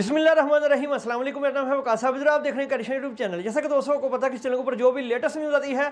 बिस्मिल्लाम असल मेरा नाम है वकास साहब आप देख रहे हैं करिशन यूट्यूब चैनल जैसा कि दोस्तों को पता है कि इस चैनल ऊपर जो भी लेटेस्ट न्यूज़ आती है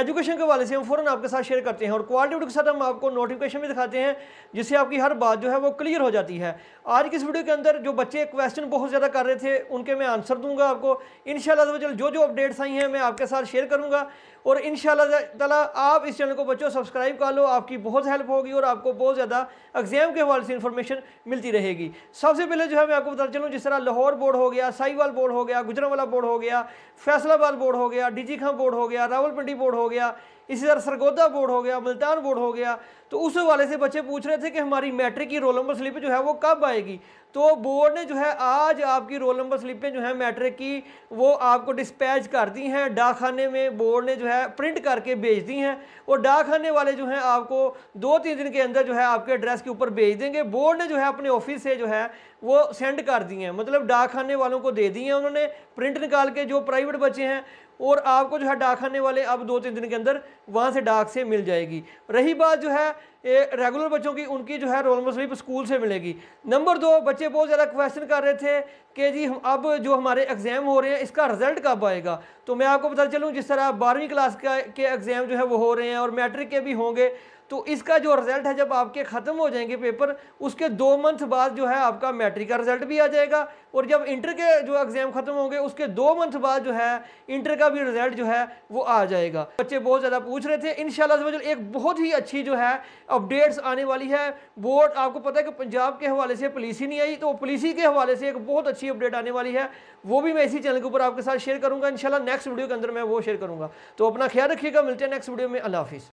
एजुकेशन के वाले से हम फ़ौरन आपके साथ शेयर करते हैं और क्वालिटी वीडियो के साथ हम आपको नोटिफिकेशन भी दिखाते हैं जिससे आपकी हर बात जो है वो क्लियर हो जाती है आज की इस वीडियो के अंदर जो बच्चे क्वेश्चन बहुत ज़्यादा कर रहे थे उनके मैं आंसर दूंगा आपको इन शल जो जो अपडेट्स आई हैं मैं आपके साथ शेयर करूँगा और इन शाला आप इस चैनल को बच्चों सब्सक्राइब कर लो आपकी बहुत हेल्प होगी और आपको बहुत ज़्यादा एग्जाम के हवाले से इन्फॉर्मेशन मिलती रहेगी सबसे पहले जो है मैं आपको बता चलूँ जिस तरह लाहौर बोर्ड हो गया साहिवाल बोर्ड हो गया गुजरावाला बोर्ड हो गया फैसलाबाद बोर्ड हो गया डी जी खां बोर्ड हो गया रावलपिंडी बोर्ड हो गया इसी तरह सरगोदा बोर्ड हो गया मुल्तान बोर्ड हो गया तो उस हवाले से बच्चे पूछ रहे थे कि हमारी मैट्रिक की रोल नंबर स्लिप जो है वो कब आएगी तो बोर्ड ने जो है आज आपकी रोल नंबर स्लिपें जो है मैट्रिक की वो आपको डिस्पैच कर दी हैं डाक खाने में बोर्ड ने जो है प्रिंट करके भेज दी हैं और डाक खाने वाले जो हैं आपको दो तीन दिन के अंदर जो है आपके एड्रेस के ऊपर भेज देंगे बोर्ड ने जो है अपने ऑफिस से जो है वो सेंड कर दी हैं मतलब डाक खाने वालों को दे दी हैं उन्होंने प्रिंट निकाल के जो प्राइवेट बचे हैं और आपको जो है डाक खाने वाले अब दो तीन दिन के अंदर वहाँ से डाक से मिल जाएगी रही बात जो है रेगुलर बच्चों की उनकी जो है रोल स्लिप स्कूल से मिलेगी नंबर दो बच्चे बहुत ज़्यादा क्वेश्चन कर रहे थे कि जी अब जो हमारे एग्ज़ाम हो रहे हैं इसका रिज़ल्ट कब आएगा तो मैं आपको बता चलूँ जिस तरह बारहवीं क्लास का के एग्ज़ाम जो है वो हो रहे हैं और मैट्रिक के भी होंगे तो इसका जो रिज़ल्ट है जब आपके ख़त्म हो जाएंगे पेपर उसके दो मंथ बाद जो है आपका मैट्रिक का रिज़ल्ट भी आ जाएगा और जब इंटर के जो एग्ज़ाम ख़त्म होंगे उसके दो मंथ बाद जो है इंटर का भी रिज़ल्ट जो है वो आ जाएगा बच्चे बहुत ज़्यादा पूछ रहे थे इन शाह एक बहुत ही अच्छी जो है अपडेट्स आने वाली है बोर्ड आपको पता है कि पंजाब के हवाले से पुलिस नहीं आई तो पुलिस के हवाले से एक बहुत अच्छी अपडेट आने वाली है वो भी मैं इसी चैनल के ऊपर आपके साथ शेयर करूँगा इन नेक्स्ट वीडियो के अंदर मैं वो शेयर करूँगा तो अपना ख्याल रखिएगा मिलते हैं नेक्स्ट वीडियो में अल्लाह हाफिज़